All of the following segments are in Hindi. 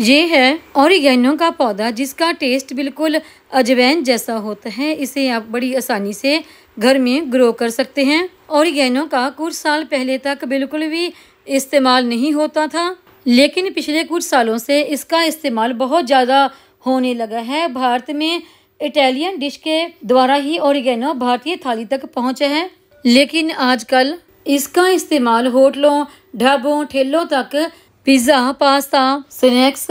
ये है और का पौधा जिसका टेस्ट बिल्कुल अजवैन जैसा होता है इसे आप बड़ी आसानी से घर में ग्रो कर सकते हैं और का कुछ साल पहले तक बिल्कुल भी इस्तेमाल नहीं होता था लेकिन पिछले कुछ सालों से इसका इस्तेमाल बहुत ज़्यादा होने लगा है भारत में इटालियन डिश के द्वारा ही और भारतीय थाली तक पहुँचा है लेकिन आजकल इसका इस्तेमाल होटलों ढाबों ठेलों तक पिज़्ज़ा पास्ता स्नैक्स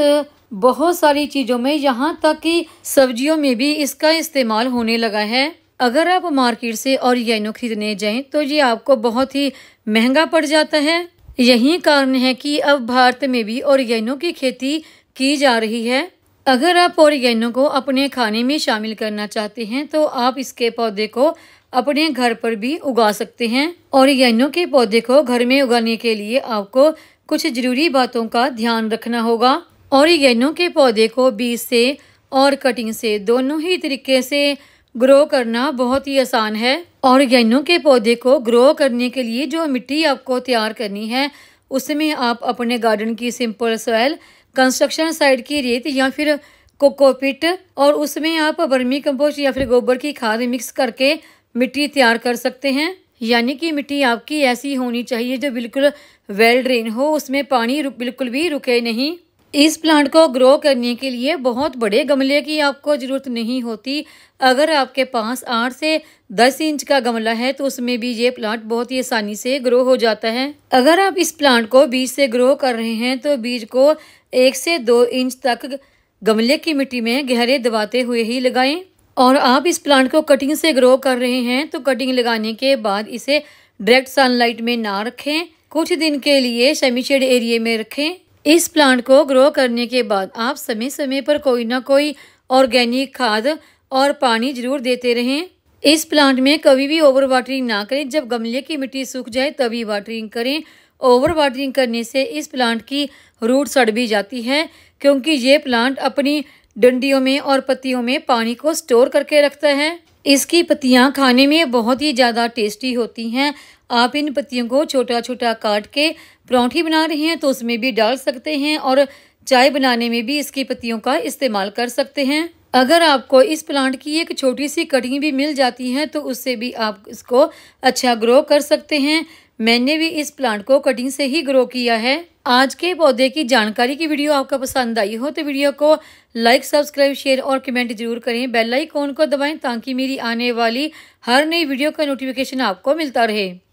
बहुत सारी चीज़ों में यहाँ तक कि सब्जियों में भी इसका इस्तेमाल होने लगा है अगर आप मार्केट से और येनो खरीदने जाएं तो ये आपको बहुत ही महंगा पड़ जाता है यही कारण है कि अब भारत में भी और की खेती की जा रही है अगर आप ओरिगेनो को अपने खाने में शामिल करना चाहते हैं तो आप इसके पौधे को अपने घर पर भी उगा सकते हैं ओरिगेनो के पौधे को घर में उगाने के लिए आपको कुछ ज़रूरी बातों का ध्यान रखना होगा ओरिगेनो के पौधे को बीज से और कटिंग से दोनों ही तरीके से ग्रो करना बहुत ही आसान है गैनों के पौधे को ग्रो करने के लिए जो मिट्टी आपको तैयार करनी है उसमें आप अपने गार्डन की सिंपल सॉइल कंस्ट्रक्शन साइड की रेत या फिर कोकोपिट और उसमें आप बर्मी कंपोस्ट या फिर गोबर की खाद मिक्स करके मिट्टी तैयार कर सकते हैं यानी कि मिट्टी आपकी ऐसी होनी चाहिए जो बिल्कुल वेल ड्रेन हो उसमें पानी बिल्कुल भी रुके नहीं इस प्लांट को ग्रो करने के लिए बहुत बड़े गमले की आपको ज़रूरत नहीं होती अगर आपके पास आठ से दस इंच का गमला है तो उसमें भी ये प्लांट बहुत ही आसानी से ग्रो हो जाता है अगर आप इस प्लांट को बीज से ग्रो कर रहे हैं तो बीज को एक से दो इंच तक गमले की मिट्टी में गहरे दबाते हुए ही लगाएं और आप इस प्लांट को कटिंग से ग्रो कर रहे हैं तो कटिंग लगाने के बाद इसे डायरेक्ट सनलाइट में ना रखें कुछ दिन के लिए सेमी शेड एरिए में रखें इस प्लांट को ग्रो करने के बाद आप समय समय पर कोई ना कोई ऑर्गेनिक खाद और पानी जरूर देते रहें इस प्लांट में कभी भी ओवर वाटरिंग ना करें जब गमले की मिट्टी सूख जाए तभी वाटरिंग करें ओवर वाटरिंग करने से इस प्लांट की रूट सड़ भी जाती है क्योंकि ये प्लांट अपनी डंडियों में और पत्तियों में पानी को स्टोर करके रखता है इसकी पत्तियाँ खाने में बहुत ही ज़्यादा टेस्टी होती हैं आप इन पत्तियों को छोटा छोटा काट के परौंठी बना रहे हैं तो उसमें भी डाल सकते हैं और चाय बनाने में भी इसकी पत्तियों का इस्तेमाल कर सकते हैं अगर आपको इस प्लांट की एक छोटी सी कटिंग भी मिल जाती है तो उससे भी आप इसको अच्छा ग्रो कर सकते हैं मैंने भी इस प्लांट को कटिंग से ही ग्रो किया है आज के पौधे की जानकारी की वीडियो आपका पसंद आई हो तो वीडियो को लाइक सब्सक्राइब शेयर और कमेंट जरूर करें बेल आइकॉन को दबाएं ताकि मेरी आने वाली हर नई वीडियो का नोटिफिकेशन आपको मिलता रहे